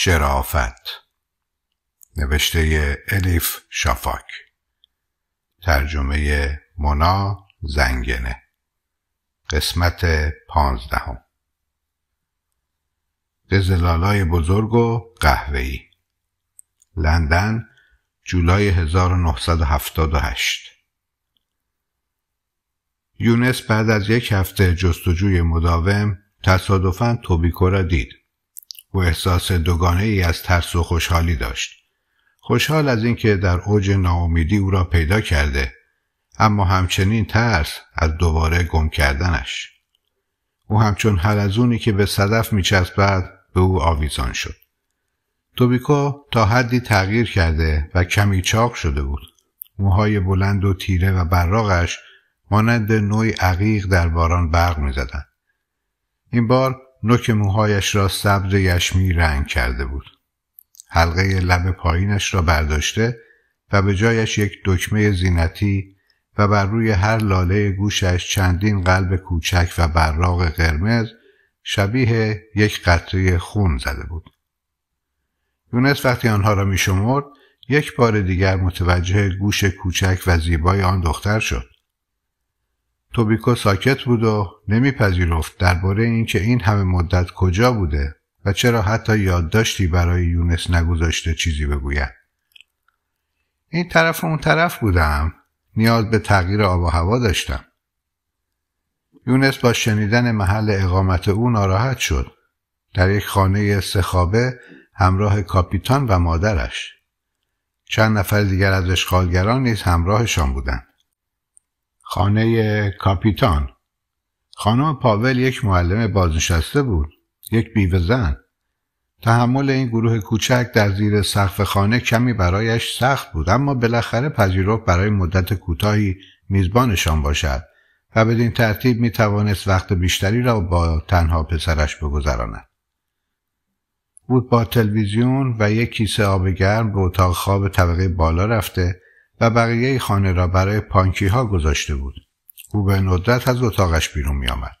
شرافت نوشته الیف شافاک ترجمه مونا زنگنه قسمت پانزدهم قزلالای بزرگ و قهوه‌ای لندن جولای 1978 یونس بعد از یک هفته جستجوی مداوم تصادفاً توبیکو را دید و احساس دوگانه ای از ترس و خوشحالی داشت. خوشحال از اینکه در اوج ناامیدی او را پیدا کرده اما همچنین ترس از دوباره گم کردنش. او همچون حلزونی که به صدف میچسبد به او آویزان شد. توبیکو تا حدی تغییر کرده و کمی چاق شده بود. موهای بلند و تیره و براغش مانند نوعی عقیق در باران برق زدن این بار نوک موهایش را سبز یشمی رنگ کرده بود. حلقه لب پایینش را برداشته و به جایش یک دکمه زینتی و بر روی هر لاله گوشش چندین قلب کوچک و براغ قرمز شبیه یک قطره خون زده بود. یونس وقتی آنها را می شمرد یک بار دیگر متوجه گوش کوچک و زیبای آن دختر شد. توبیکو ساکت بود و نمیپذیرفت درباره اینکه این همه مدت کجا بوده و چرا حتی یادداشتی برای یونس نگذاشته چیزی بگوید این طرف و اون طرف بودم نیاز به تغییر آب و هوا داشتم یونس با شنیدن محل اقامت او ناراحت شد در یک خانه سخابه همراه کاپیتان و مادرش چند نفر دیگر از اشغالگران نیز همراهشان بودند خانه کاپیتان خانم پاول یک معلم بازنشسته بود یک بیوه زن تحمل این گروه کوچک در زیر سقف خانه کمی برایش سخت بود اما بالاخره پذیرفت برای مدت کوتاهی میزبانشان باشد و بدین ترتیب می توانست وقت بیشتری را با تنها پسرش بگذراند بود با تلویزیون و یک کیسه آب گرم به اتاق خواب طبقه بالا رفته و بقیه خانه را برای پانکی ها گذاشته بود. او به ندرت از اتاقش بیرون می آمد.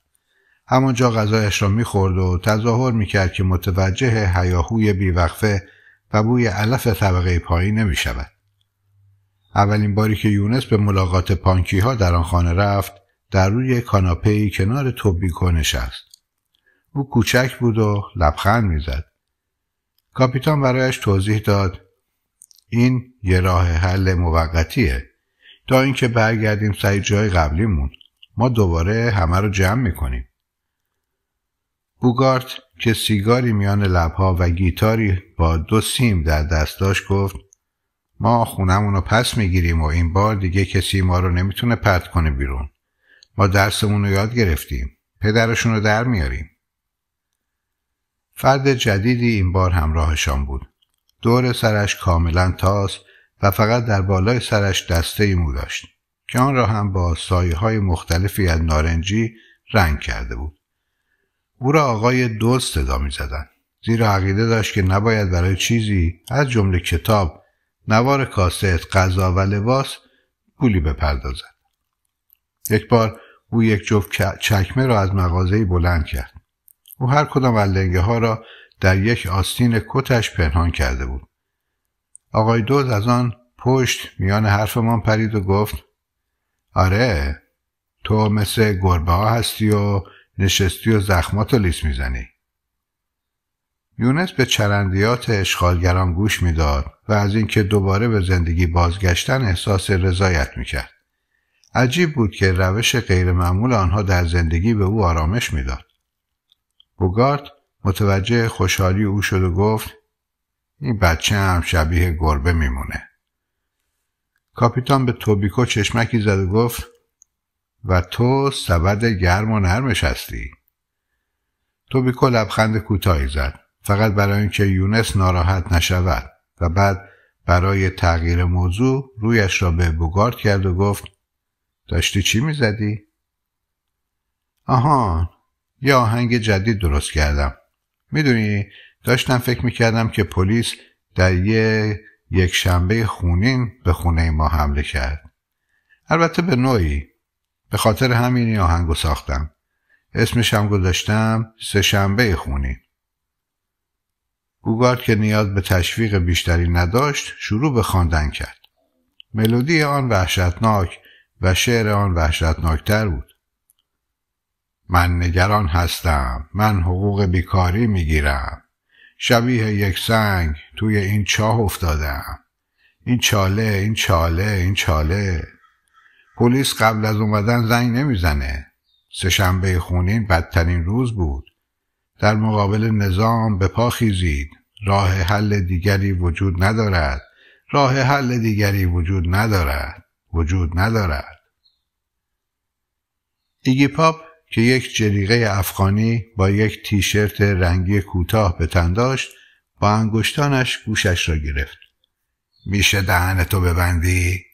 همانجا غذایش را میخورد و تظاهر کرد که متوجه حیاهوی بیوقفه و بوی علف طبقه پایین نمی شود. اولین باری که یونس به ملاقات پانکی ها در آن خانه رفت در روی کاناپه کنار کنش است. او کوچک بود و لبخند میزد. کاپیتان برایش توضیح داد این یه راه حل موقتیه تا اینکه برگردیم سعی جای قبلیمون ما دوباره همه رو جمع میکنیم بوگارت که سیگاری میان لبها و گیتاری با دو سیم در دست داشت گفت ما خونمون رو پس میگیریم و این بار دیگه کسی ما رو نمیتونه پرت کنه بیرون ما درسمون رو یاد گرفتیم پدرشون رو در میاریم فرد جدیدی این بار همراهشان بود دور سرش کاملا تاس و فقط در بالای سرش دسته مو داشت که آن را هم با سایه های مختلفی از نارنجی رنگ کرده بود. او را آقای دوست صدا می زدن. زیرا عقیده داشت که نباید برای چیزی از جمله کتاب، نوار کاست، غذا و لباس پولی بپردازد. یک بار او یک جفت چکمه را از مغازه بلند کرد. او هر کدام از ها را در یک آستین کتش پنهان کرده بود آقای دوز از آن پشت میان حرفمان پرید و گفت آره تو مثل گربه ها هستی و نشستی و زخماتو لیس میزنی یونس به چرندیات اشغالگران گوش میداد و از اینکه دوباره به زندگی بازگشتن احساس رضایت میکرد عجیب بود که روش غیرمعمول آنها در زندگی به او آرامش میداد بوگارد متوجه خوشحالی او شد و گفت این بچه هم شبیه گربه میمونه. کاپیتان به توبیکو چشمکی زد و گفت و تو سبد گرم و نرمش هستی. توبیکو لبخند کوتاهی زد فقط برای اینکه یونس ناراحت نشود و بعد برای تغییر موضوع رویش را به بوگارد کرد و گفت داشتی چی میزدی؟ آهان یه آهنگ جدید درست کردم میدونی داشتم فکر میکردم که پلیس در یه یک شنبه خونین به خونه ما حمله کرد البته به نوعی به خاطر همینی آهنگو ساختم هم گذاشتم سه شنبه خونین گوگارد که نیاز به تشویق بیشتری نداشت شروع به خواندن کرد ملودی آن وحشتناک و شعر آن وحشتناکتر بود من نگران هستم من حقوق بیکاری میگیرم شبیه یک سنگ توی این چاه افتادم این چاله این چاله این چاله پلیس قبل از اومدن زنگ نمیزنه شنبه خونین بدترین روز بود در مقابل نظام به پا خیزید راه حل دیگری وجود ندارد راه حل دیگری وجود ندارد وجود ندارد ایگی پاپ که یک جریقه افغانی با یک تیشرت رنگی کوتاه به تن داشت با انگشتانش گوشش را گرفت میشه تو ببندی؟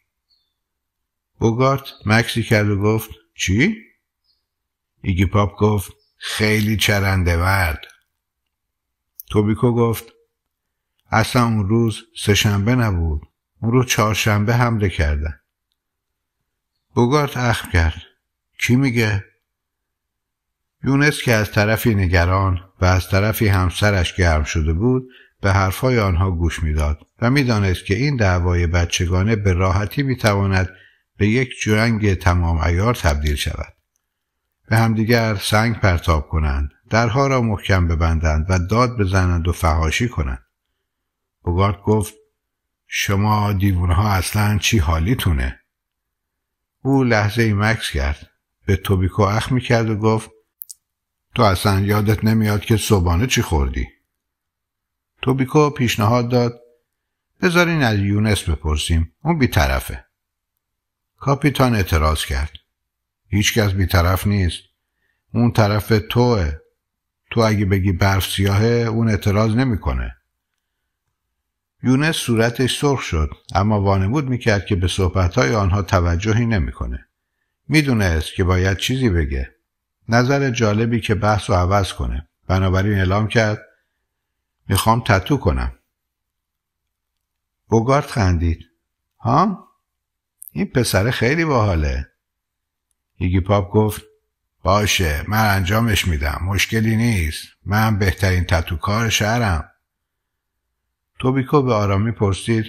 بوگارت مکسی کرد و گفت چی؟ ایگی پاپ گفت خیلی چرنده ورد توبیکو گفت اصلا اون روز شنبه نبود اون رو چهارشنبه حمله کردن بوگارت اخم کرد کی میگه یونس که از طرفی نگران و از طرفی همسرش گرم شده بود به حرفهای آنها گوش میداد و میدانست که این دعوای بچگانه به راحتی میتواند به یک جرنگ تمام ایار تبدیل شود به همدیگر سنگ پرتاب کنند درها را محکم ببندند و داد بزنند و فهاشی کنند بوگارد گفت شما دیوونها اصلا چی حالیتونه او لحظه ای مکس کرد به توبیکو اخ میکرد و گفت تو اصلا یادت نمیاد که صبحانه چی خوردی؟ توبیکو پیشنهاد داد بذارین از یونس بپرسیم اون بیطرفه کاپیتان اعتراض کرد هیچکس بیطرف نیست اون طرف توه تو اگه بگی برف سیاهه اون اعتراض نمیکنه یونس صورتش سرخ شد اما وانمود میکرد که به صحبتهای آنها توجهی نمیکنه میدونست که باید چیزی بگه نظر جالبی که بحث و عوض کنه بنابراین اعلام کرد میخوام تتو کنم بوگارت خندید ها؟ این پسره خیلی باحاله ایگی پاپ گفت باشه من انجامش میدم مشکلی نیست من بهترین تتوکار شهرم توبیکو به آرامی پرسید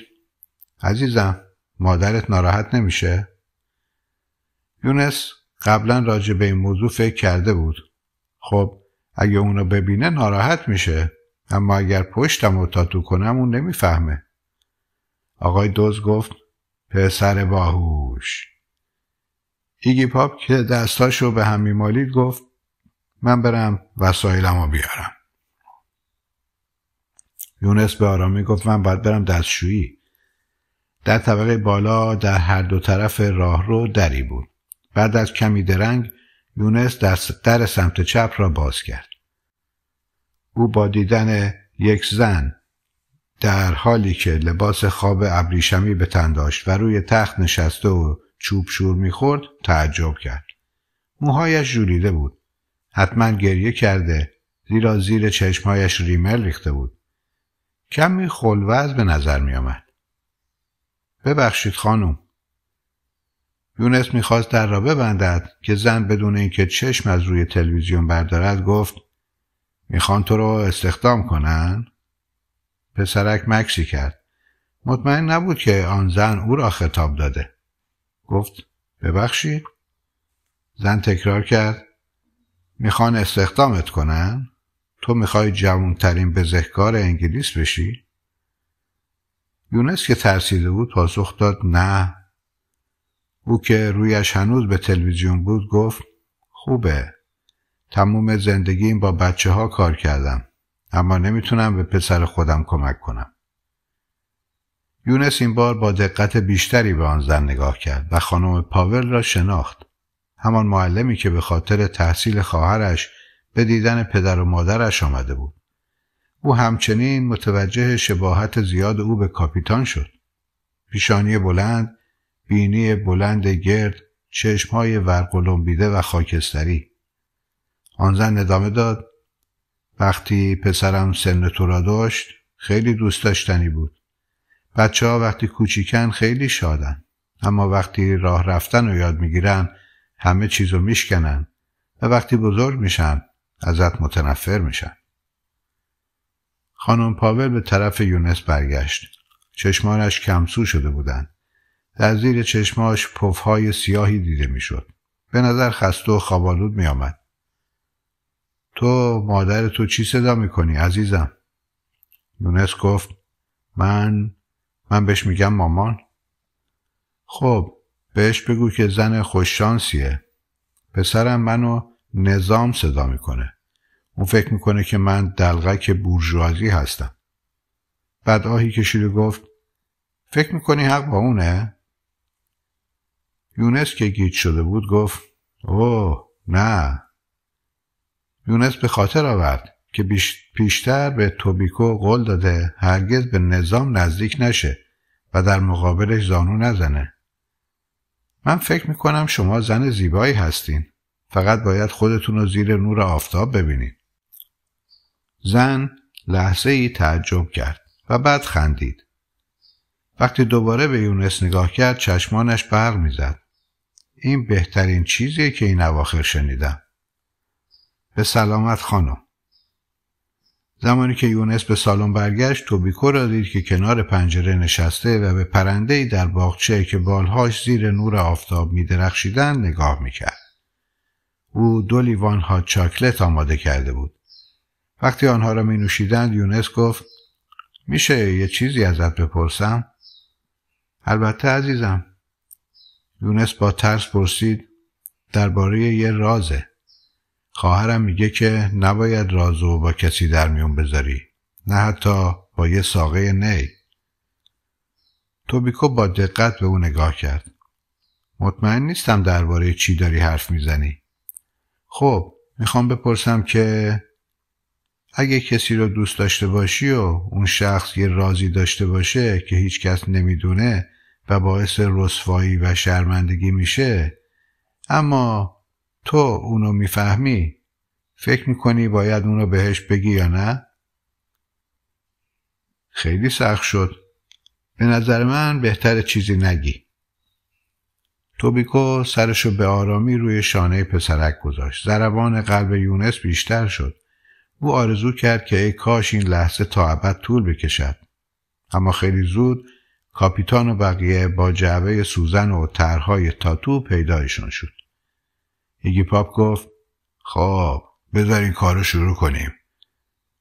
عزیزم مادرت ناراحت نمیشه یونس قبلا راجع به این موضوع فکر کرده بود خب اگه اونو ببینه ناراحت میشه اما اگر پشتم رو تاتو کنم اون نمیفهمه آقای دوز گفت پسر باهوش ایگی پاپ که دستاش رو به هم میمالید گفت من برم وسایلمو بیارم یونس به آرامی گفت من باید برم دستشویی در طبقه بالا در هر دو طرف راهرو دری بود بعد از کمی درنگ یونس در سمت چپ را باز کرد او با دیدن یک زن در حالی که لباس خواب ابریشمی به تن داشت و روی تخت نشسته و چوب شور میخورد تعجب کرد موهایش جولیده بود حتما گریه کرده زیرا زیر چشمهایش ریمل ریخته بود کمی خلوز به نظر میآمد ببخشید خانم یونس میخواست در را ببندد که زن بدون اینکه چشم از روی تلویزیون بردارد گفت میخوان تو رو استخدام کنن؟ پسرک مکسی کرد. مطمئن نبود که آن زن او را خطاب داده. گفت ببخشید؟ زن تکرار کرد میخوان استخدامت کنن؟ تو میخوای جوانترین بزهکار انگلیس بشی؟ یونس که ترسیده بود پاسخ داد نه او که رویش هنوز به تلویزیون بود گفت خوبه تموم زندگیم با بچه ها کار کردم اما نمیتونم به پسر خودم کمک کنم یونس این بار با دقت بیشتری به آن زن نگاه کرد و خانم پاول را شناخت همان معلمی که به خاطر تحصیل خواهرش به دیدن پدر و مادرش آمده بود او همچنین متوجه شباهت زیاد او به کاپیتان شد پیشانی بلند بینی بلند گرد چشمهای ورقلمبیده و خاکستری آن زن ادامه داد وقتی پسرم سن تو را داشت خیلی دوست داشتنی بود بچه ها وقتی کوچیکن خیلی شادن اما وقتی راه رفتن رو یاد میگیرن همه چیز رو میشکنن و وقتی بزرگ میشن ازت متنفر میشن خانم پاول به طرف یونس برگشت چشمانش کمسو شده بودند در زیر چشماش پفهای سیاهی دیده میشد. به نظر خسته و خوابالود می آمد. تو مادر تو چی صدا کنی عزیزم؟ یونس گفت من من بهش میگم مامان خب بهش بگو که زن خوششانسیه پسرم منو نظام صدا میکنه اون فکر میکنه که من دلغک بورژوازی هستم بعد آهی کشید و گفت فکر میکنی حق با اونه؟ یونس که گیت شده بود گفت اوه نه یونس به خاطر آورد که پیشتر به توبیکو قول داده هرگز به نظام نزدیک نشه و در مقابلش زانو نزنه من فکر میکنم شما زن زیبایی هستین فقط باید خودتون رو زیر نور آفتاب ببینید زن لحظه ای تعجب کرد و بعد خندید وقتی دوباره به یونس نگاه کرد چشمانش برق میزد این بهترین چیزیه که این اواخر شنیدم به سلامت خانم زمانی که یونس به سالن برگشت توبیکو را دید که کنار پنجره نشسته و به پرندهای در باغچه که بالهاش زیر نور آفتاب درخشیدن نگاه میکرد او دو لیوان ها چاکلت آماده کرده بود وقتی آنها را می نوشیدند یونس گفت میشه یه چیزی ازت بپرسم البته عزیزم یونس با ترس پرسید درباره یه رازه خواهرم میگه که نباید رازو با کسی در میون بذاری نه حتی با یه ساقه نی توبیکو با دقت به او نگاه کرد مطمئن نیستم درباره چی داری حرف میزنی خب میخوام بپرسم که اگه کسی رو دوست داشته باشی و اون شخص یه رازی داشته باشه که هیچکس نمیدونه و باعث رسوایی و شرمندگی میشه اما تو اونو میفهمی فکر میکنی باید اونو بهش بگی یا نه؟ خیلی سخت شد به نظر من بهتر چیزی نگی توبیکو سرشو به آرامی روی شانه پسرک گذاشت زربان قلب یونس بیشتر شد او آرزو کرد که ای کاش این لحظه تا ابد طول بکشد اما خیلی زود کاپیتان و بقیه با جعبه سوزن و طرحهای تاتو پیدایشان شد ایگی پاپ گفت خب بذارین کارو شروع کنیم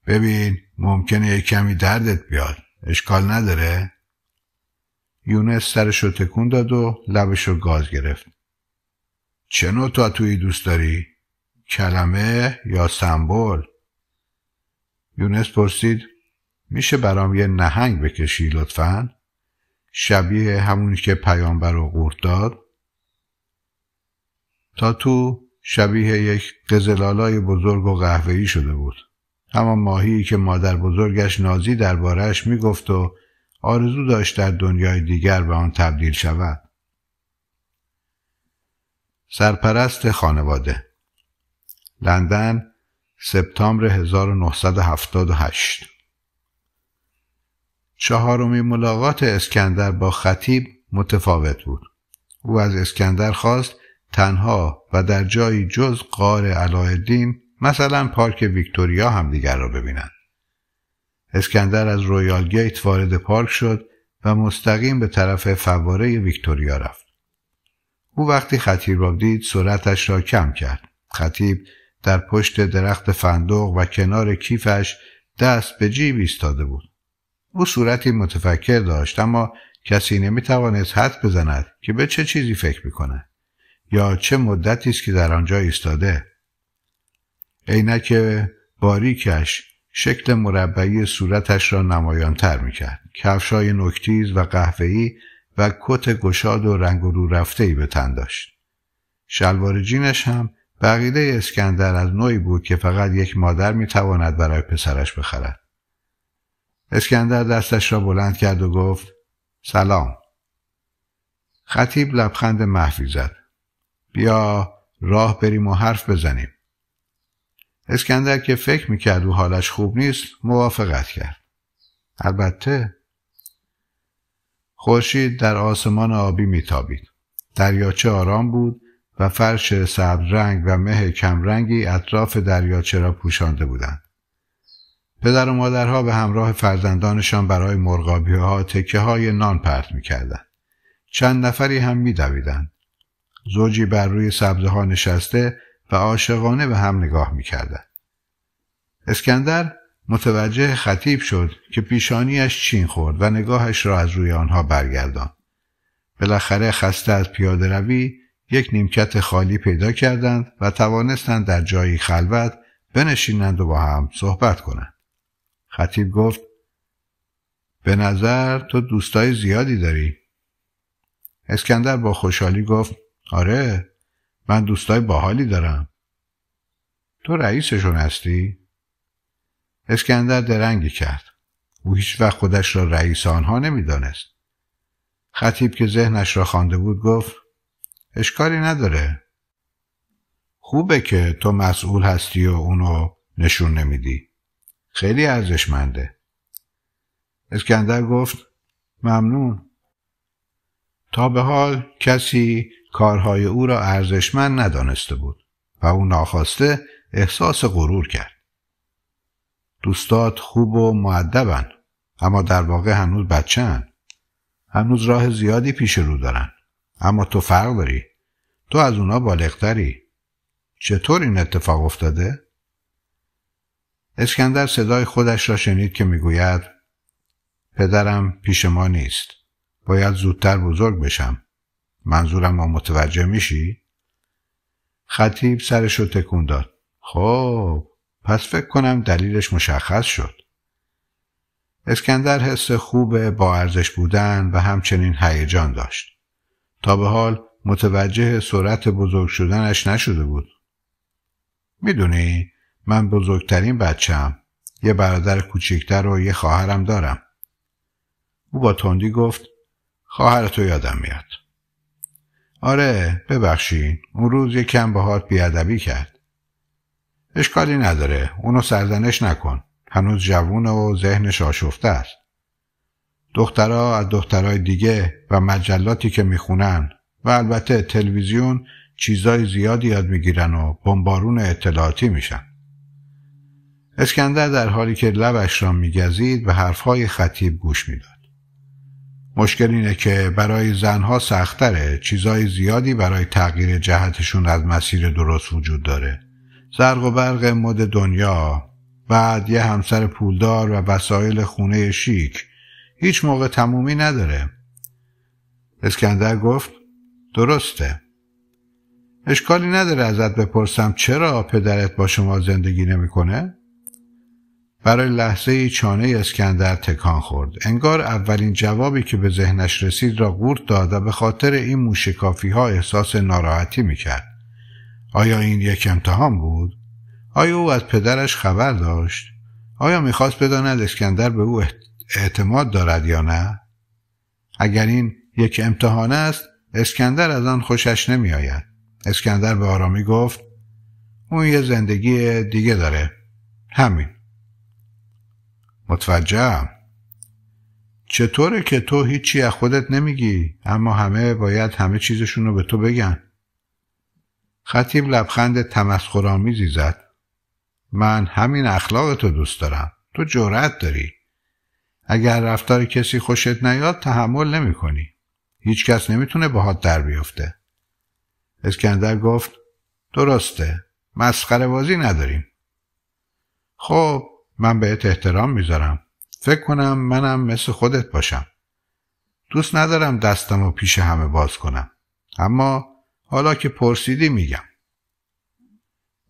ببین ممکنه یک کمی دردت بیاد اشکال نداره یونس سرش رو تکون داد و لبش رو گاز گرفت چه نوع تاتویی دوست داری کلمه یا سمبل یونس پرسید میشه برام یه نهنگ بکشی لطفاً؟ شبیه همونی که پیامبر رو قرد داد تا تو شبیه یک قزلالای بزرگ و قهوه‌ای شده بود همان ماهی که مادر بزرگش نازی دربارهش میگفت و آرزو داشت در دنیای دیگر به آن تبدیل شود سرپرست خانواده لندن سپتامبر 1978 چهارمی ملاقات اسکندر با خطیب متفاوت بود او از اسکندر خواست تنها و در جایی جز قار علایالدین مثلا پارک ویکتوریا هم دیگر را ببینند اسکندر از رویال گیت وارد پارک شد و مستقیم به طرف فواره ویکتوریا رفت او وقتی خطیب را دید سرعتش را کم کرد خطیب در پشت درخت فندق و کنار کیفش دست به جیب ایستاده بود او صورتی متفکر داشت اما کسی نمیتوانست حد بزند که به چه چیزی فکر میکند یا چه مدتی است که در آنجا ایستاده عینک باریکش شکل مربعی صورتش را نمایان نمایانتر میکرد کفشای نکتیز و قهوه‌ای و کت گشاد و رنگ رو رفته به تن داشت شلوار جینش هم بقیده اسکندر از نوعی بود که فقط یک مادر میتواند برای پسرش بخرد اسکندر دستش را بلند کرد و گفت سلام خطیب لبخند محفی زد بیا راه بریم و حرف بزنیم اسکندر که فکر میکرد و حالش خوب نیست موافقت کرد البته خورشید در آسمان آبی میتابید دریاچه آرام بود و فرش سبز رنگ و مه کمرنگی اطراف دریاچه را پوشانده بودند پدر و مادرها به همراه فرزندانشان برای مرغابی ها تکه های نان پرت می کردن. چند نفری هم می دویدن. زوجی بر روی سبزه ها نشسته و عاشقانه به هم نگاه می کردن. اسکندر متوجه خطیب شد که پیشانیش چین خورد و نگاهش را از روی آنها برگردان. بالاخره خسته از پیاده روی یک نیمکت خالی پیدا کردند و توانستند در جایی خلوت بنشینند و با هم صحبت کنند. خطیب گفت به نظر تو دوستای زیادی داری اسکندر با خوشحالی گفت آره من دوستای باحالی دارم تو رئیسشون هستی؟ اسکندر درنگی کرد او هیچ وقت خودش را رئیس آنها نمیدانست خطیب که ذهنش را خوانده بود گفت اشکاری نداره خوبه که تو مسئول هستی و اونو نشون نمیدی خیلی ارزشمنده اسکندر گفت ممنون تا به حال کسی کارهای او را ارزشمند ندانسته بود و او ناخواسته احساس غرور کرد دوستات خوب و معدبن اما در واقع هنوز بچهن هنوز راه زیادی پیش رو دارن اما تو فرق داری تو از اونا بالغتری چطور این اتفاق افتاده؟ اسکندر صدای خودش را شنید که میگوید پدرم پیش ما نیست باید زودتر بزرگ بشم منظورم ما متوجه میشی؟ خطیب سرش رو تکون داد خب پس فکر کنم دلیلش مشخص شد اسکندر حس خوب با ارزش بودن و همچنین هیجان داشت تا به حال متوجه سرعت بزرگ شدنش نشده بود میدونی من بزرگترین بچم. یه برادر کوچکتر و یه خواهرم دارم. او با تندی گفت خواهر تو یادم میاد. آره ببخشین اون روز یه کم باهات بیادبی کرد. اشکالی نداره اونو سرزنش نکن. هنوز جوون و ذهنش آشفته است. دخترها از دخترای دیگه و مجلاتی که میخونن و البته تلویزیون چیزای زیادی یاد میگیرن و بمبارون اطلاعاتی میشن. اسکندر در حالی که لبش را میگزید به حرفهای خطیب گوش میداد مشکل اینه که برای زنها سختره چیزای زیادی برای تغییر جهتشون از مسیر درست وجود داره زرق و برق مد دنیا بعد یه همسر پولدار و وسایل خونه شیک هیچ موقع تمومی نداره اسکندر گفت درسته اشکالی نداره ازت بپرسم چرا پدرت با شما زندگی نمیکنه؟ برای لحظه چانه اسکندر تکان خورد. انگار اولین جوابی که به ذهنش رسید را قورت داد و به خاطر این موشکافی ها احساس ناراحتی میکرد. آیا این یک امتحان بود؟ آیا او از پدرش خبر داشت؟ آیا میخواست بداند اسکندر به او اعتماد دارد یا نه؟ اگر این یک امتحان است اسکندر از آن خوشش نمیآید. اسکندر به آرامی گفت اون یه زندگی دیگه داره. همین. متوجهم چطوره که تو هیچی از خودت نمیگی اما همه باید همه چیزشون رو به تو بگن خطیب لبخند تمسخرآمیزی زد من همین اخلاق تو دوست دارم تو جرأت داری اگر رفتار کسی خوشت نیاد تحمل نمی کنی هیچ کس نمیتونه باهات در بیفته اسکندر گفت درسته مسخره بازی نداریم خب من بهت احترام میذارم فکر کنم منم مثل خودت باشم دوست ندارم دستم و پیش همه باز کنم اما حالا که پرسیدی میگم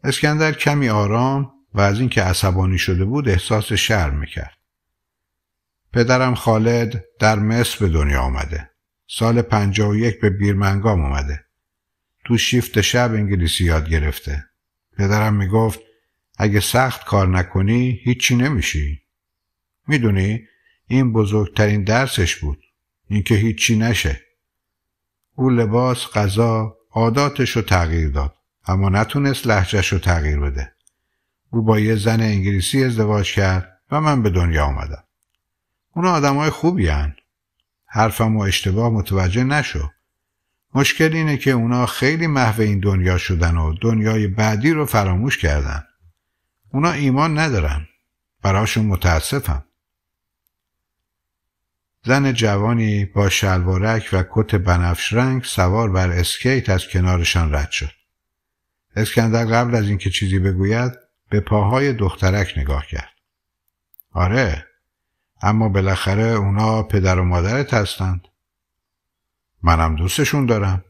اسکندر کمی آرام و از اینکه عصبانی شده بود احساس شرم میکرد پدرم خالد در مصر به دنیا آمده سال 51 به بیرمنگام اومده تو شیفت شب انگلیسی یاد گرفته پدرم میگفت اگه سخت کار نکنی هیچی نمیشی میدونی این بزرگترین درسش بود اینکه هیچی نشه او لباس غذا عاداتش رو تغییر داد اما نتونست لحجهش رو تغییر بده او با یه زن انگلیسی ازدواج کرد و من به دنیا آمدم اونا آدمای خوبی هن. حرفم و اشتباه متوجه نشو مشکل اینه که اونا خیلی محو این دنیا شدن و دنیای بعدی رو فراموش کردن اونا ایمان ندارن براشون متاسفم زن جوانی با شلوارک و کت بنفش رنگ سوار بر اسکیت از کنارشان رد شد اسکندر قبل از اینکه چیزی بگوید به پاهای دخترک نگاه کرد آره اما بالاخره اونا پدر و مادرت هستند منم دوستشون دارم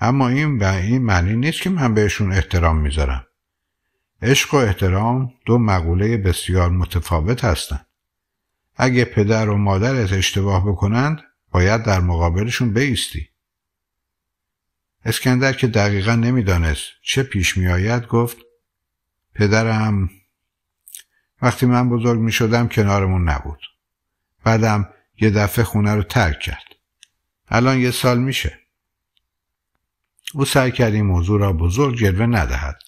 اما این به این معنی نیست که من بهشون احترام میذارم عشق و احترام دو مقوله بسیار متفاوت هستند. اگه پدر و مادرت اشتباه بکنند باید در مقابلشون بیستی. اسکندر که دقیقا نمیدانست چه پیش میآید گفت پدرم وقتی من بزرگ می شدم کنارمون نبود. بعدم یه دفعه خونه رو ترک کرد. الان یه سال میشه. او سعی کرد این موضوع را بزرگ جلوه ندهد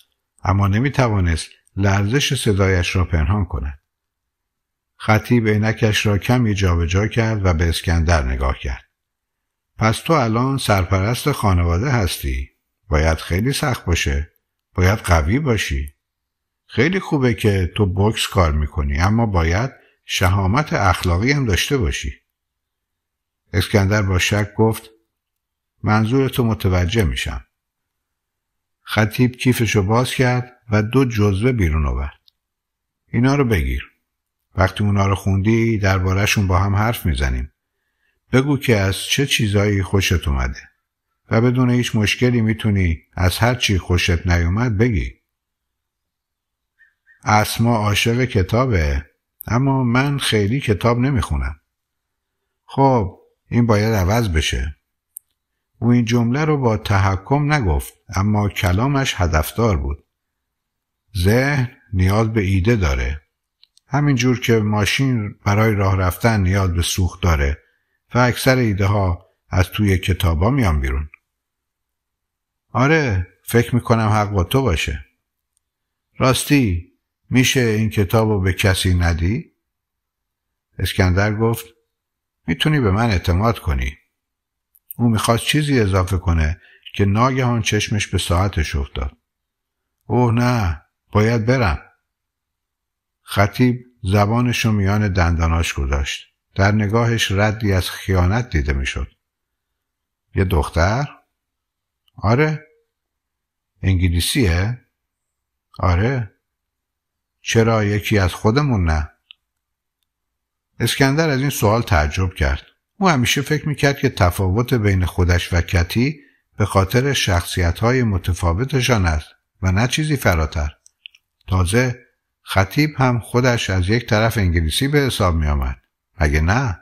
اما نمی توانست لرزش صدایش را پنهان کند. خطیب عینکش را کمی جابجا کرد و به اسکندر نگاه کرد. پس تو الان سرپرست خانواده هستی. باید خیلی سخت باشه. باید قوی باشی. خیلی خوبه که تو بوکس کار میکنی اما باید شهامت اخلاقی هم داشته باشی. اسکندر با شک گفت منظور تو متوجه میشم. خطیب کیفشو باز کرد و دو جزوه بیرون آورد اینا رو بگیر وقتی اونا رو خوندی دربارهشون با هم حرف میزنیم بگو که از چه چیزایی خوشت اومده و بدون هیچ مشکلی میتونی از هر چی خوشت نیومد بگی اسما عاشق کتابه اما من خیلی کتاب نمیخونم خب این باید عوض بشه او این جمله رو با تحکم نگفت اما کلامش هدفدار بود ذهن نیاز به ایده داره همین جور که ماشین برای راه رفتن نیاز به سوخت داره و اکثر ایده ها از توی کتابا میان بیرون آره فکر میکنم حق با تو باشه راستی میشه این کتاب رو به کسی ندی؟ اسکندر گفت میتونی به من اعتماد کنی او میخواست چیزی اضافه کنه که ناگهان چشمش به ساعتش افتاد اوه نه باید برم خطیب زبانش میان دنداناش گذاشت در نگاهش ردی از خیانت دیده میشد یه دختر آره انگلیسیه آره چرا یکی از خودمون نه اسکندر از این سوال تعجب کرد او همیشه فکر میکرد که تفاوت بین خودش و کتی به خاطر شخصیت های متفاوتشان است و نه چیزی فراتر. تازه خطیب هم خودش از یک طرف انگلیسی به حساب می آمد. نه؟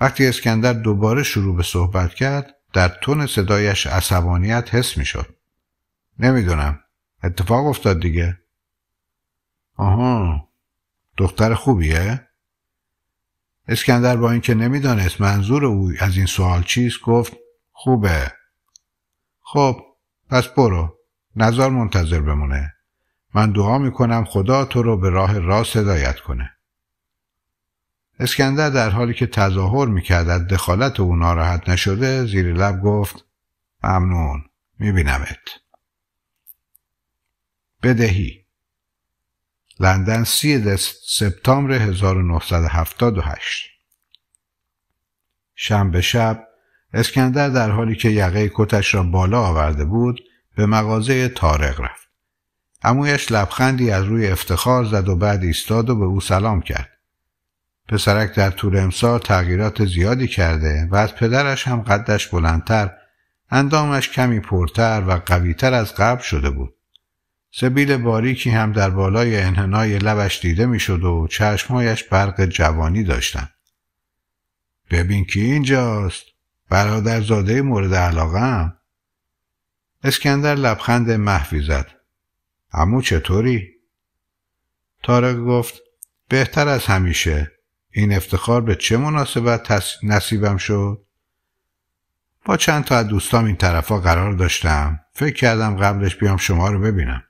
وقتی اسکندر دوباره شروع به صحبت کرد در تون صدایش عصبانیت حس می شد. نمیدونم. اتفاق افتاد دیگه. آها. دختر خوبیه؟ اسکندر با اینکه نمیدانست منظور او از این سوال چیست گفت خوبه خب پس برو نظر منتظر بمونه من دعا میکنم خدا تو رو به راه راست هدایت کنه اسکندر در حالی که تظاهر میکرد از دخالت او ناراحت نشده زیر لب گفت ممنون میبینمت بدهی لندن 30 سپتامبر 1978 شنبه شب اسکندر در حالی که یقه کتش را بالا آورده بود به مغازه تارق رفت. امویش لبخندی از روی افتخار زد و بعد ایستاد و به او سلام کرد. پسرک در طول امسال تغییرات زیادی کرده و از پدرش هم قدش بلندتر، اندامش کمی پرتر و قویتر از قبل شده بود. سبیل باریکی هم در بالای انحنای لبش دیده میشد و چشمهایش برق جوانی داشتند. ببین کی اینجاست برادر زاده مورد هم. اسکندر لبخند محفی زد امو چطوری؟ تارق گفت بهتر از همیشه این افتخار به چه مناسبت نصیبم شد؟ با چند تا از دوستام این طرفا قرار داشتم فکر کردم قبلش بیام شما رو ببینم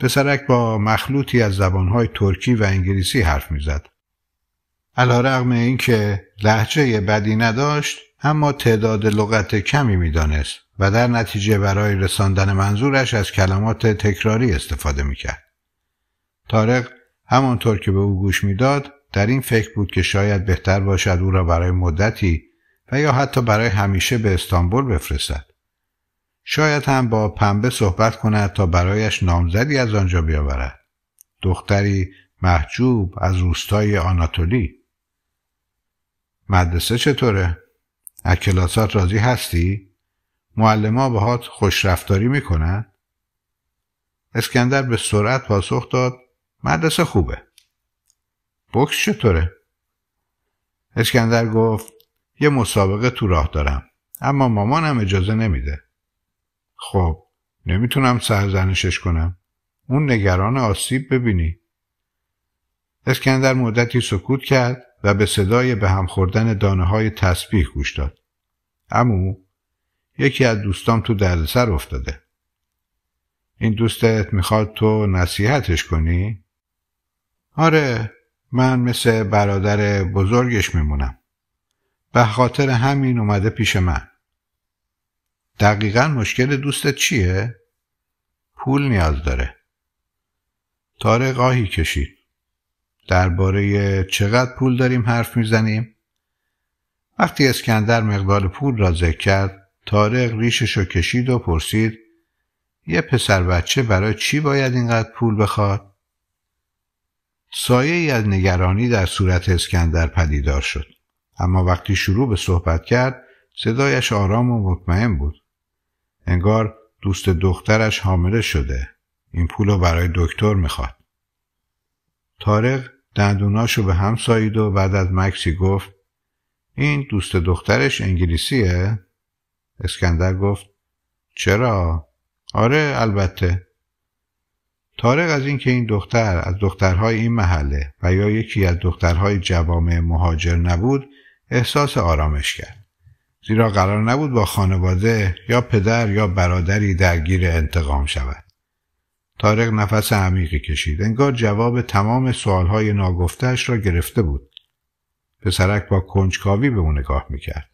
پسرک با مخلوطی از زبانهای ترکی و انگلیسی حرف میزد. علا رغم این که لحجه بدی نداشت اما تعداد لغت کمی میدانست و در نتیجه برای رساندن منظورش از کلمات تکراری استفاده میکرد. تارق همانطور که به او گوش میداد در این فکر بود که شاید بهتر باشد او را برای مدتی و یا حتی برای همیشه به استانبول بفرستد. شاید هم با پنبه صحبت کند تا برایش نامزدی از آنجا بیاورد دختری محجوب از روستای آناتولی مدرسه چطوره؟ از کلاسات راضی هستی؟ معلما باهات خوشرفتاری میکنند. اسکندر به سرعت پاسخ داد مدرسه خوبه بکس چطوره؟ اسکندر گفت یه مسابقه تو راه دارم اما مامانم اجازه نمیده خب نمیتونم سرزنشش کنم اون نگران آسیب ببینی اسکندر مدتی سکوت کرد و به صدای به هم خوردن دانه های تسبیح گوش داد امو یکی از دوستام تو دردسر افتاده این دوستت میخواد تو نصیحتش کنی؟ آره من مثل برادر بزرگش میمونم به خاطر همین اومده پیش من دقیقا مشکل دوستت چیه؟ پول نیاز داره تاره آهی کشید درباره چقدر پول داریم حرف میزنیم؟ وقتی اسکندر مقدار پول را ذکر کرد تارق را کشید و پرسید یه پسر بچه برای چی باید اینقدر پول بخواد؟ سایه از نگرانی در صورت اسکندر پدیدار شد اما وقتی شروع به صحبت کرد صدایش آرام و مطمئن بود انگار دوست دخترش حامله شده این پولو برای دکتر میخواد تارق دندوناشو به هم سایید و بعد از مکسی گفت این دوست دخترش انگلیسیه؟ اسکندر گفت چرا؟ آره البته تارق از اینکه این دختر از دخترهای این محله و یا یکی از دخترهای جوامع مهاجر نبود احساس آرامش کرد زیرا قرار نبود با خانواده یا پدر یا برادری درگیر انتقام شود تارق نفس عمیقی کشید انگار جواب تمام سوالهای ناگفتهش را گرفته بود پسرک با کنجکاوی به او نگاه میکرد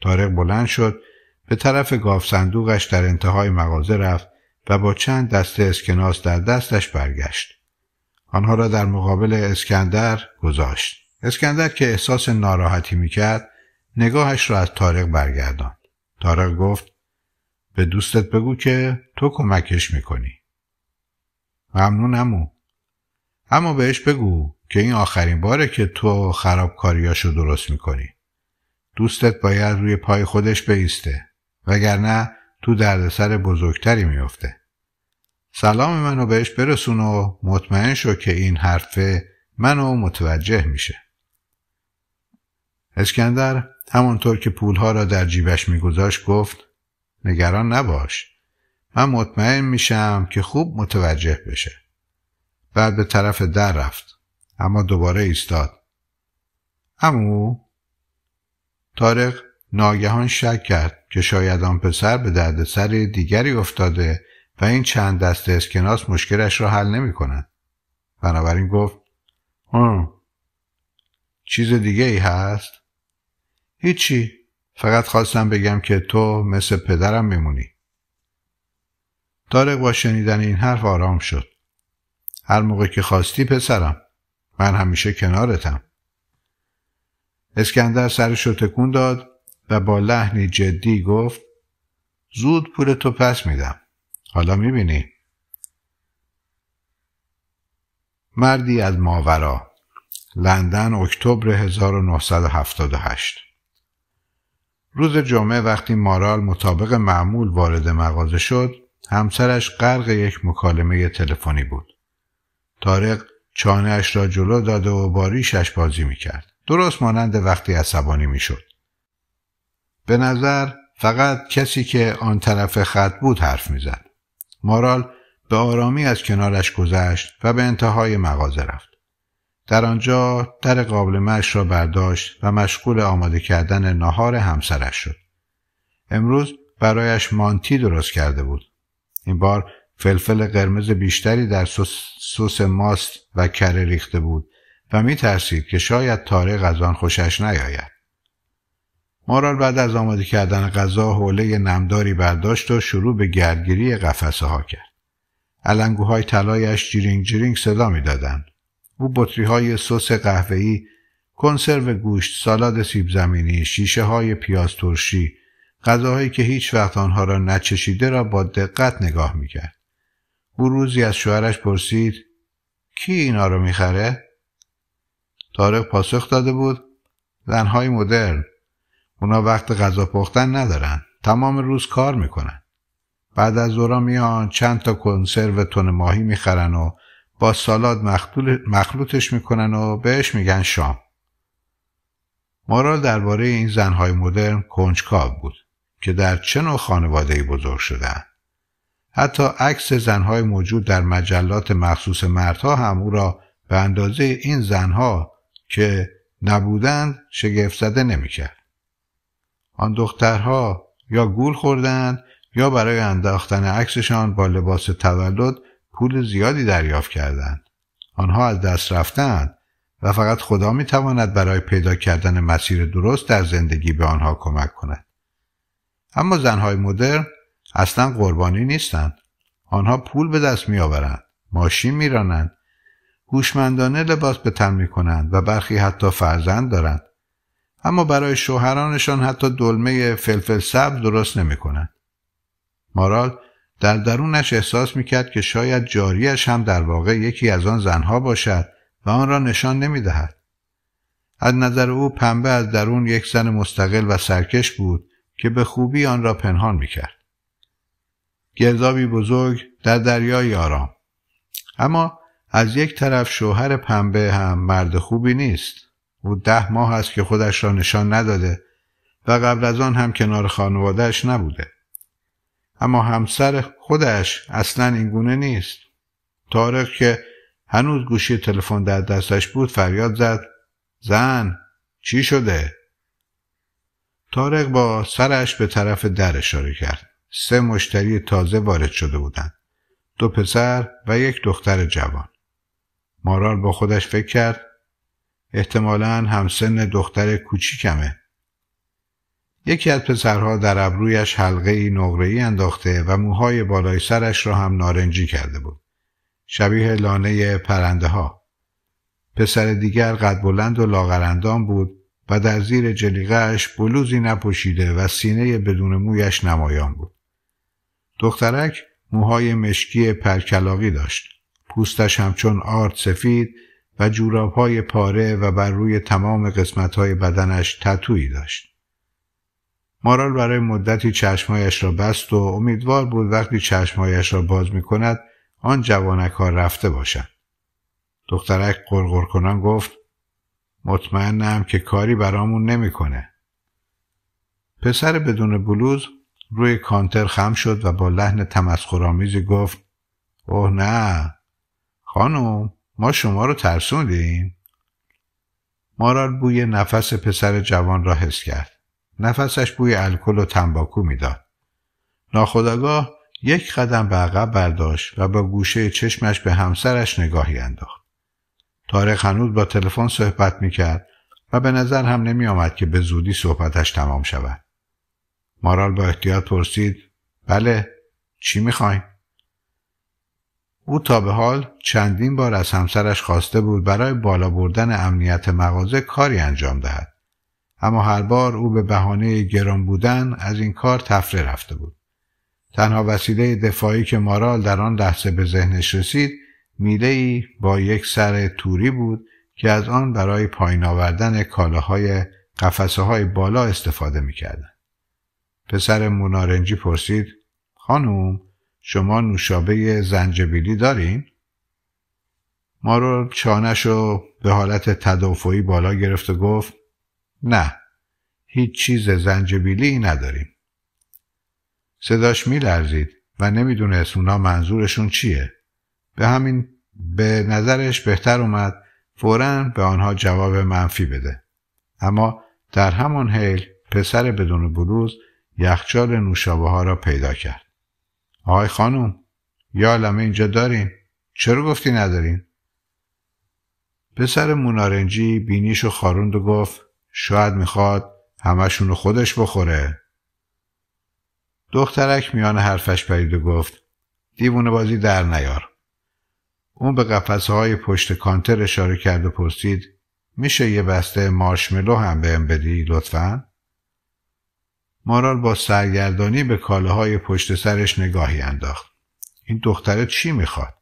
تارق بلند شد به طرف گاف صندوقش در انتهای مغازه رفت و با چند دسته اسکناس در دستش برگشت آنها را در مقابل اسکندر گذاشت اسکندر که احساس ناراحتی میکرد نگاهش را از تارق برگردان. تارق گفت به دوستت بگو که تو کمکش میکنی. ممنون امو. اما بهش بگو که این آخرین باره که تو خرابکاریاشو درست میکنی. دوستت باید روی پای خودش بیسته وگرنه تو دردسر بزرگتری میفته. سلام منو بهش برسون و مطمئن شو که این حرفه منو متوجه میشه. اسکندر همانطور که پولها را در جیبش میگذاشت گفت نگران نباش من مطمئن میشم که خوب متوجه بشه بعد به طرف در رفت اما دوباره ایستاد امو تارق ناگهان شک کرد که شاید آن پسر به دردسر دیگری افتاده و این چند دست اسکناس مشکلش را حل نمی کند بنابراین گفت هم چیز دیگه ای هست؟ هیچی فقط خواستم بگم که تو مثل پدرم میمونی تارق با شنیدن این حرف آرام شد هر موقع که خواستی پسرم من همیشه کنارتم اسکندر سرش رو تکون داد و با لحنی جدی گفت زود پول تو پس میدم حالا میبینی مردی از ماورا لندن اکتبر 1978 روز جمعه وقتی مارال مطابق معمول وارد مغازه شد همسرش غرق یک مکالمه تلفنی بود تارق چانهاش را جلو داده و با ریشش بازی میکرد درست مانند وقتی عصبانی میشد به نظر فقط کسی که آن طرف خط بود حرف میزد مارال به آرامی از کنارش گذشت و به انتهای مغازه رفت در آنجا در قابلمهاش را برداشت و مشغول آماده کردن ناهار همسرش شد امروز برایش مانتی درست کرده بود این بار فلفل قرمز بیشتری در سس, ماست و کره ریخته بود و می ترسید که شاید تاره از آن خوشش نیاید. مارال بعد از آماده کردن غذا حوله نمداری برداشت و شروع به گردگیری قفسه ها کرد. علنگوهای طلایش جیرینگ جیرینگ صدا میدادند. او بطری های سس قهوه‌ای، کنسرو گوشت، سالاد سیب زمینی، شیشه های پیاز ترشی، غذاهایی که هیچ وقت آنها را نچشیده را با دقت نگاه میکرد. او روزی از شوهرش پرسید کی اینا رو میخره؟ تارق پاسخ داده بود زنهای مدرن اونا وقت غذا پختن ندارن تمام روز کار میکنن بعد از ظهرا میان چند تا کنسرو تن ماهی میخرن و با سالاد مخلوطش میکنن و بهش میگن شام مورال درباره این زنهای مدرن کنجکاو بود که در چه نوع ای بزرگ شدهاند حتی عکس زنهای موجود در مجلات مخصوص مردها هم او را به اندازه این زنها که نبودند شگفت زده نمیکرد آن دخترها یا گول خوردند یا برای انداختن عکسشان با لباس تولد پول زیادی دریافت کردند. آنها از دست رفتند و فقط خدا می تواند برای پیدا کردن مسیر درست در زندگی به آنها کمک کند. اما زنهای مدرن اصلا قربانی نیستند. آنها پول به دست می آورند. ماشین می رانند. هوشمندانه لباس به تن می کنند و برخی حتی فرزند دارند. اما برای شوهرانشان حتی دلمه فلفل سبز درست نمی کنند. مارال در درونش احساس میکرد که شاید جاریش هم در واقع یکی از آن زنها باشد و آن را نشان نمیدهد از نظر او پنبه از درون یک زن مستقل و سرکش بود که به خوبی آن را پنهان میکرد گردابی بزرگ در دریای آرام اما از یک طرف شوهر پنبه هم مرد خوبی نیست او ده ماه است که خودش را نشان نداده و قبل از آن هم کنار خانوادهش نبوده اما همسر خودش اصلا اینگونه نیست تارق که هنوز گوشی تلفن در دستش بود فریاد زد زن چی شده تارق با سرش به طرف در اشاره کرد سه مشتری تازه وارد شده بودند دو پسر و یک دختر جوان مارال با خودش فکر کرد احتمالا همسن دختر کوچیکمه یکی از پسرها در ابرویش حلقه ای ای انداخته و موهای بالای سرش را هم نارنجی کرده بود. شبیه لانه پرنده ها. پسر دیگر قد بلند و لاغرندام بود و در زیر جلیقهش بلوزی نپوشیده و سینه بدون مویش نمایان بود. دخترک موهای مشکی پرکلاقی داشت. پوستش همچون آرد سفید و جوراب های پاره و بر روی تمام قسمت های بدنش تطویی داشت. مارال برای مدتی چشمایش را بست و امیدوار بود وقتی چشمایش را باز می کند آن جوانک ها رفته باشد. دخترک قرقر کنان گفت مطمئنم که کاری برامون نمیکنه. پسر بدون بلوز روی کانتر خم شد و با لحن تمسخرآمیزی گفت اوه نه خانم ما شما رو ترسوندیم مارال بوی نفس پسر جوان را حس کرد نفسش بوی الکل و تنباکو میداد ناخداگاه یک قدم به عقب برداشت و با گوشه چشمش به همسرش نگاهی انداخت تارق هنوز با تلفن صحبت میکرد و به نظر هم نمی آمد که به زودی صحبتش تمام شود مارال با احتیاط پرسید بله چی میخواین؟ او تا به حال چندین بار از همسرش خواسته بود برای بالا بردن امنیت مغازه کاری انجام دهد اما هر بار او به بهانه گران بودن از این کار تفره رفته بود تنها وسیله دفاعی که مارال در آن لحظه به ذهنش رسید میله با یک سر توری بود که از آن برای پایین آوردن کالاهای قفسه های بالا استفاده میکردن. پسر مونارنجی پرسید خانم شما نوشابه زنجبیلی دارین؟ مارال چانش رو به حالت تدافعی بالا گرفت و گفت نه هیچ چیز زنجبیلی نداریم صداش میلرزید و نمیدونست اونا منظورشون چیه به همین به نظرش بهتر اومد فورا به آنها جواب منفی بده اما در همان حیل پسر بدون بلوز یخچال نوشابه ها را پیدا کرد آقای خانوم یا لمه اینجا دارین چرا گفتی ندارین؟ پسر مونارنجی بینیش و خاروند و گفت شاید میخواد همشون رو خودش بخوره دخترک میان حرفش پرید و گفت دیوونه بازی در نیار اون به قفسه های پشت کانتر اشاره کرد و پرسید میشه یه بسته مارشملو هم بهم بدی لطفا؟ مارال با سرگردانی به کاله های پشت سرش نگاهی انداخت. این دختره چی میخواد؟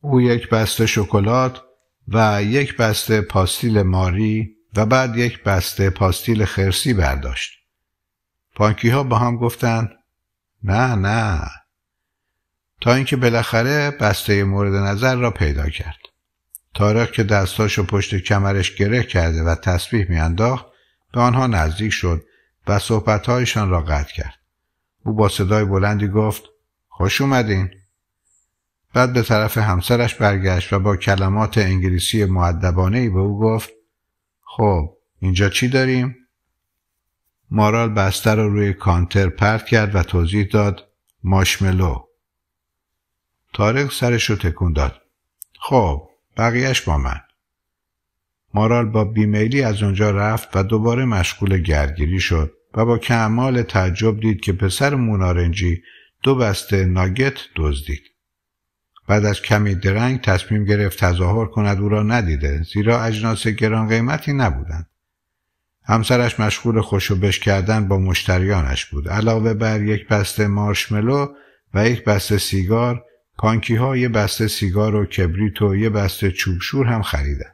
او یک بسته شکلات و یک بسته پاستیل ماری و بعد یک بسته پاستیل خرسی برداشت. پانکی ها با هم گفتند نه نه تا اینکه بالاخره بسته مورد نظر را پیدا کرد. تارق که دستاشو پشت کمرش گره کرده و تسبیح میانداخت به آنها نزدیک شد و صحبتهایشان را قطع کرد. او با صدای بلندی گفت خوش اومدین. بعد به طرف همسرش برگشت و با کلمات انگلیسی معدبانهی به او گفت خب اینجا چی داریم؟ مارال بستر رو روی کانتر پرت کرد و توضیح داد ماشملو تارق سرش رو تکون داد خب بقیهش با من مارال با بیمیلی از اونجا رفت و دوباره مشغول گردگیری شد و با کمال تعجب دید که پسر مونارنجی دو بسته ناگت دزدید بعد از کمی درنگ تصمیم گرفت تظاهر کند او را ندیده زیرا اجناس گران قیمتی نبودند همسرش مشغول خوش بش کردن با مشتریانش بود علاوه بر یک بسته مارشملو و یک بسته سیگار پانکی ها یه بسته سیگار و کبریت و یه بسته چوبشور هم خریدن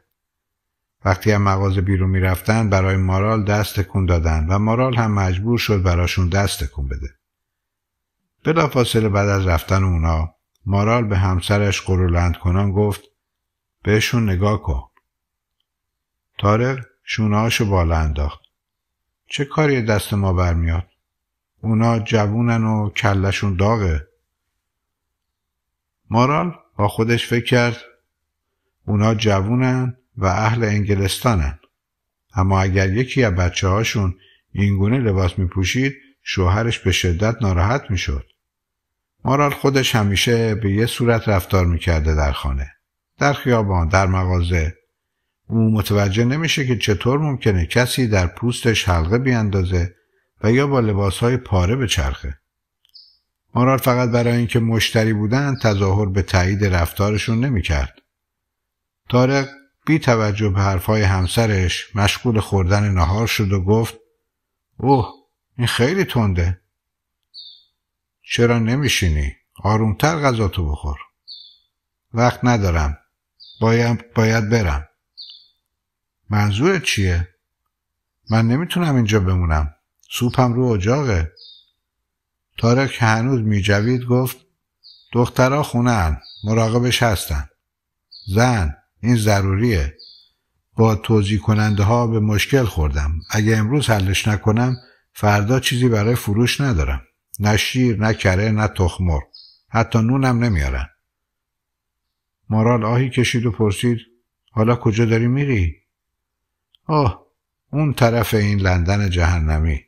وقتی هم مغازه بیرون رفتن برای مارال دست تکون دادن و مارال هم مجبور شد براشون دست تکون بده بلافاصله بعد از رفتن اونا مارال به همسرش قرولند کنان گفت بهشون نگاه کن. تارق شونهاشو بالا انداخت. چه کاری دست ما برمیاد؟ اونا جوونن و کلشون داغه. مارال با خودش فکر کرد اونا جوونن و اهل انگلستانن. اما اگر یکی از بچه هاشون اینگونه لباس می پوشید شوهرش به شدت ناراحت می شد. مارال خودش همیشه به یه صورت رفتار میکرده در خانه. در خیابان، در مغازه. او متوجه نمیشه که چطور ممکنه کسی در پوستش حلقه بیاندازه و یا با لباسهای پاره چرخه مارال فقط برای اینکه مشتری بودن تظاهر به تایید رفتارشون نمیکرد. تارق بی توجه به حرفهای همسرش مشغول خوردن نهار شد و گفت اوه این خیلی تنده چرا نمیشینی؟ آرومتر غذا تو بخور وقت ندارم باید, باید برم منظور چیه؟ من نمیتونم اینجا بمونم سوپم رو اجاقه تارک هنوز میجوید گفت دخترها خونه مراقبش هستن زن این ضروریه با توضیح کننده ها به مشکل خوردم اگه امروز حلش نکنم فردا چیزی برای فروش ندارم نه شیر نه کره نه تخمر حتی نونم نمیارن مارال آهی کشید و پرسید حالا کجا داری میری؟ آه اون طرف این لندن جهنمی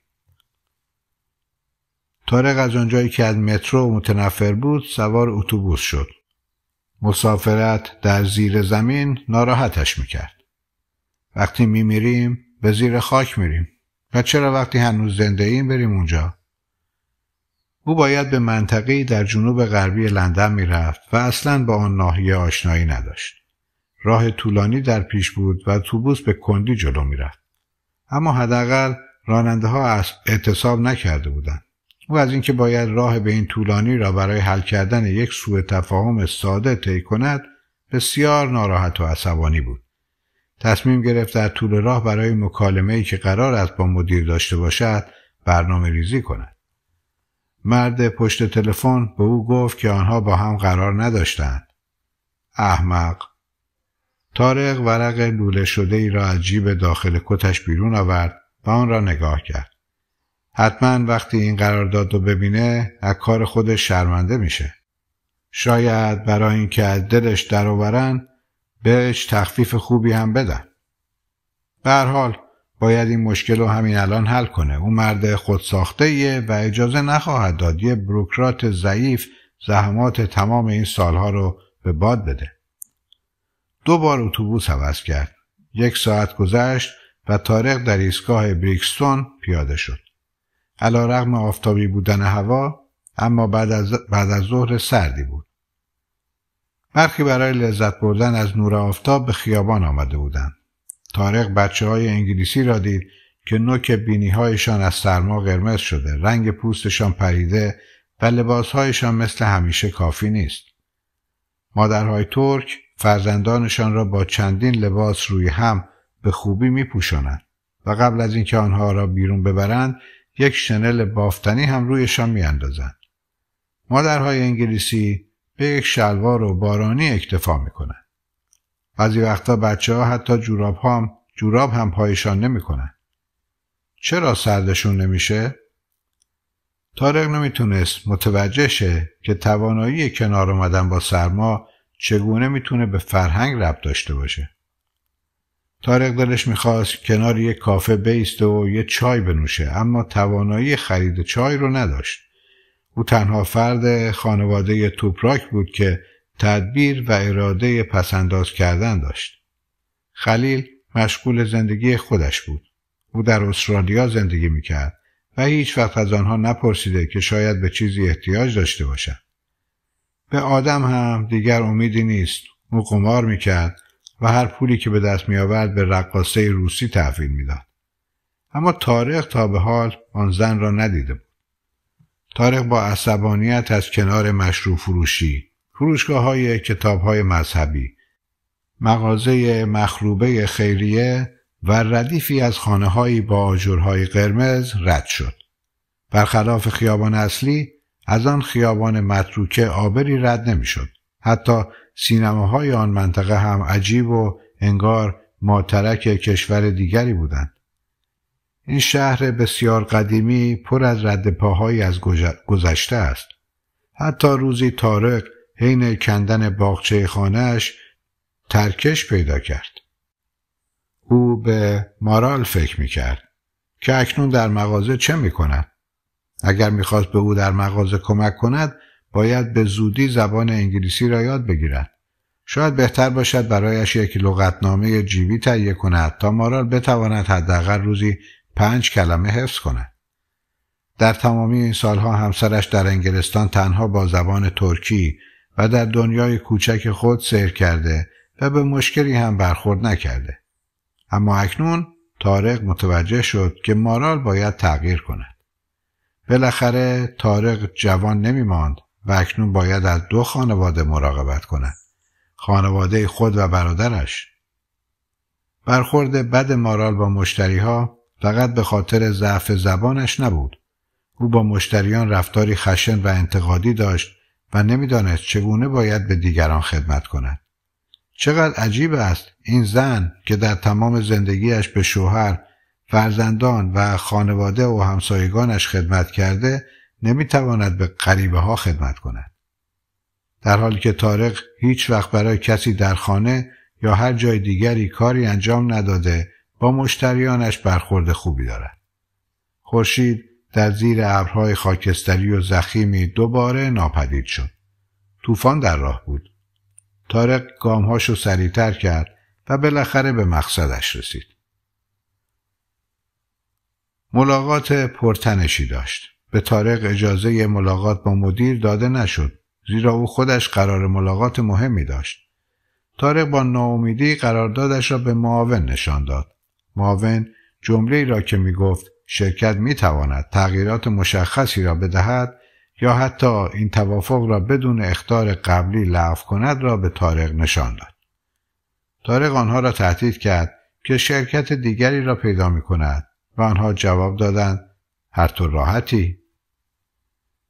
تارق از اونجایی که از مترو متنفر بود سوار اتوبوس شد مسافرت در زیر زمین ناراحتش میکرد وقتی میمیریم به زیر خاک میریم و چرا وقتی هنوز زنده ایم بریم اونجا او باید به منطقه در جنوب غربی لندن میرفت و اصلا با آن ناحیه آشنایی نداشت. راه طولانی در پیش بود و اتوبوس به کندی جلو رفت. اما حداقل راننده ها اعتصاب نکرده بودند. او از اینکه باید راه به این طولانی را برای حل کردن یک سوء تفاهم ساده طی کند بسیار ناراحت و عصبانی بود. تصمیم گرفت در طول راه برای مکالمه ای که قرار است با مدیر داشته باشد برنامه ریزی کند. مرد پشت تلفن به او گفت که آنها با هم قرار نداشتند. احمق تارق ورق لوله شده ای را از جیب داخل کتش بیرون آورد و آن را نگاه کرد. حتما وقتی این داد و ببینه از کار خودش شرمنده میشه. شاید برای اینکه از دلش درآورن بهش تخفیف خوبی هم بدن. به حال باید این مشکل رو همین الان حل کنه اون مرد خودساخته و اجازه نخواهد داد یه بروکرات ضعیف زحمات تمام این سالها رو به باد بده دو بار اتوبوس عوض کرد یک ساعت گذشت و تارق در ایستگاه بریکستون پیاده شد علا رغم آفتابی بودن هوا اما بعد از, بعد از ظهر سردی بود برخی برای لذت بردن از نور آفتاب به خیابان آمده بودند تارق بچه های انگلیسی را دید که نوک بینی هایشان از سرما قرمز شده رنگ پوستشان پریده و هایشان مثل همیشه کافی نیست مادرهای ترک فرزندانشان را با چندین لباس روی هم به خوبی می و قبل از اینکه آنها را بیرون ببرند یک شنل بافتنی هم رویشان می مادرهای انگلیسی به یک شلوار و بارانی اکتفا می کنند. بعضی وقتا بچه ها حتی جوراب هم جوراب هم پایشان کنن. چرا سردشون نمیشه؟ تارق نمیتونست متوجه شه که توانایی کنار اومدن با سرما چگونه میتونه به فرهنگ ربط داشته باشه. تارق دلش میخواست کنار یک کافه بیست و یه چای بنوشه اما توانایی خرید چای رو نداشت. او تنها فرد خانواده توپراک بود که تدبیر و اراده پسنداز کردن داشت. خلیل مشغول زندگی خودش بود. او در استرالیا زندگی میکرد و هیچ وقت از آنها نپرسیده که شاید به چیزی احتیاج داشته باشد. به آدم هم دیگر امیدی نیست. او قمار میکرد و هر پولی که به دست میآورد به رقاصه روسی تحویل میداد. اما تاریخ تا به حال آن زن را ندیده بود. تارق با عصبانیت از کنار مشروع فروشی فروشگاه های کتاب های مذهبی، مغازه مخروبه خیریه و ردیفی از خانه هایی با آجرهای قرمز رد شد. برخلاف خیابان اصلی از آن خیابان متروکه آبری رد نمیشد. حتی سینماهای آن منطقه هم عجیب و انگار ماترک کشور دیگری بودند. این شهر بسیار قدیمی پر از رد از گذشته است. حتی روزی تارک حین کندن باغچه خانهش ترکش پیدا کرد. او به مارال فکر می کرد که اکنون در مغازه چه می کند؟ اگر میخواست به او در مغازه کمک کند باید به زودی زبان انگلیسی را یاد بگیرد. شاید بهتر باشد برایش یک لغتنامه جیبی تهیه کند تا مارال بتواند حداقل روزی پنج کلمه حفظ کند. در تمامی این سالها همسرش در انگلستان تنها با زبان ترکی و در دنیای کوچک خود سیر کرده و به مشکلی هم برخورد نکرده. اما اکنون تارق متوجه شد که مارال باید تغییر کند. بالاخره تارق جوان نمی ماند و اکنون باید از دو خانواده مراقبت کند. خانواده خود و برادرش. برخورد بد مارال با مشتری ها فقط به خاطر ضعف زبانش نبود. او با مشتریان رفتاری خشن و انتقادی داشت و نمیدانست چگونه باید به دیگران خدمت کند چقدر عجیب است این زن که در تمام زندگیش به شوهر فرزندان و خانواده و همسایگانش خدمت کرده نمیتواند به قریبه ها خدمت کند در حالی که تارق هیچ وقت برای کسی در خانه یا هر جای دیگری کاری انجام نداده با مشتریانش برخورد خوبی دارد خورشید در زیر ابرهای خاکستری و زخیمی دوباره ناپدید شد طوفان در راه بود تارق گامهاشو سریعتر کرد و بالاخره به مقصدش رسید ملاقات پرتنشی داشت به تارق اجازه ملاقات با مدیر داده نشد زیرا او خودش قرار ملاقات مهمی داشت تارق با ناامیدی قراردادش را به معاون نشان داد معاون جمله را که می گفت شرکت می تواند تغییرات مشخصی را بدهد یا حتی این توافق را بدون اختار قبلی لغو کند را به تارق نشان داد. تارق آنها را تهدید کرد که شرکت دیگری را پیدا می کند و آنها جواب دادند هر طور راحتی.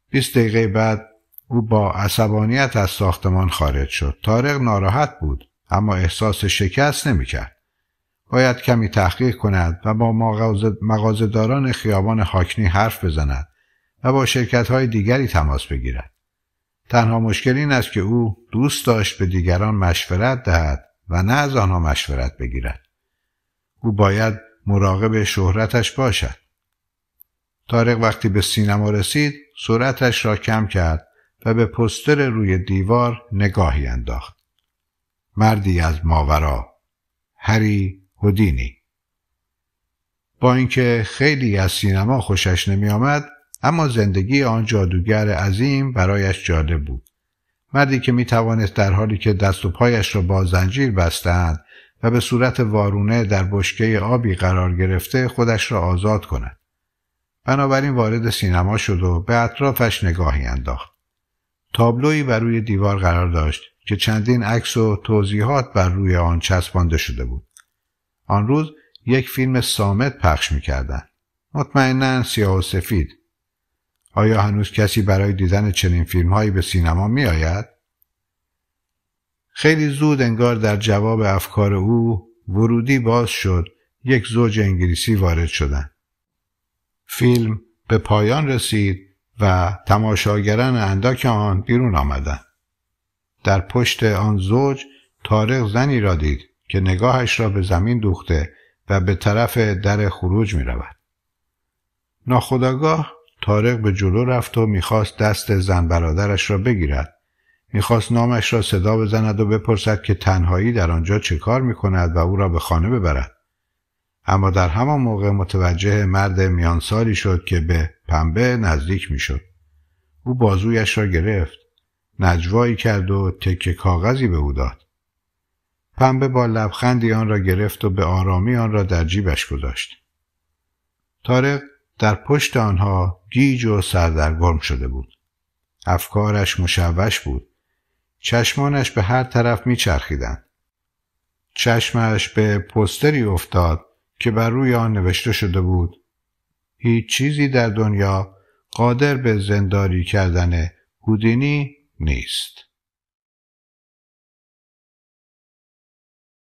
20 دقیقه بعد او با عصبانیت از ساختمان خارج شد. تارق ناراحت بود اما احساس شکست نمی کرد. باید کمی تحقیق کند و با مغازداران خیابان حاکنی حرف بزند و با شرکت های دیگری تماس بگیرد. تنها مشکل این است که او دوست داشت به دیگران مشورت دهد و نه از آنها مشورت بگیرد. او باید مراقب شهرتش باشد. تارق وقتی به سینما رسید سرعتش را کم کرد و به پستر روی دیوار نگاهی انداخت. مردی از ماورا هری هودینی با اینکه خیلی از سینما خوشش نمی آمد اما زندگی آن جادوگر عظیم برایش جالب بود مردی که می توانست در حالی که دست و پایش را با زنجیر بستند و به صورت وارونه در بشکه آبی قرار گرفته خودش را آزاد کند بنابراین وارد سینما شد و به اطرافش نگاهی انداخت تابلویی بر روی دیوار قرار داشت که چندین عکس و توضیحات بر روی آن چسبانده شده بود آن روز یک فیلم سامت پخش میکردن مطمئنا سیاه و سفید آیا هنوز کسی برای دیدن چنین هایی به سینما آید؟ خیلی زود انگار در جواب افکار او ورودی باز شد یک زوج انگلیسی وارد شدند. فیلم به پایان رسید و تماشاگران انداک آن بیرون آمدند. در پشت آن زوج تارق زنی را دید که نگاهش را به زمین دوخته و به طرف در خروج می رود. ناخداگاه تارق به جلو رفت و میخواست دست زن برادرش را بگیرد. میخواست نامش را صدا بزند و بپرسد که تنهایی در آنجا چه کار می کند و او را به خانه ببرد. اما در همان موقع متوجه مرد میانسالی شد که به پنبه نزدیک میشد. او بازویش را گرفت. نجوایی کرد و تکه کاغذی به او داد. پنبه با لبخندی آن را گرفت و به آرامی آن را در جیبش گذاشت. تارق در پشت آنها گیج و سردرگرم شده بود. افکارش مشوش بود. چشمانش به هر طرف میچرخیدند. چشمش به پستری افتاد که بر روی آن نوشته شده بود هیچ چیزی در دنیا قادر به زنداری کردن هودینی نیست.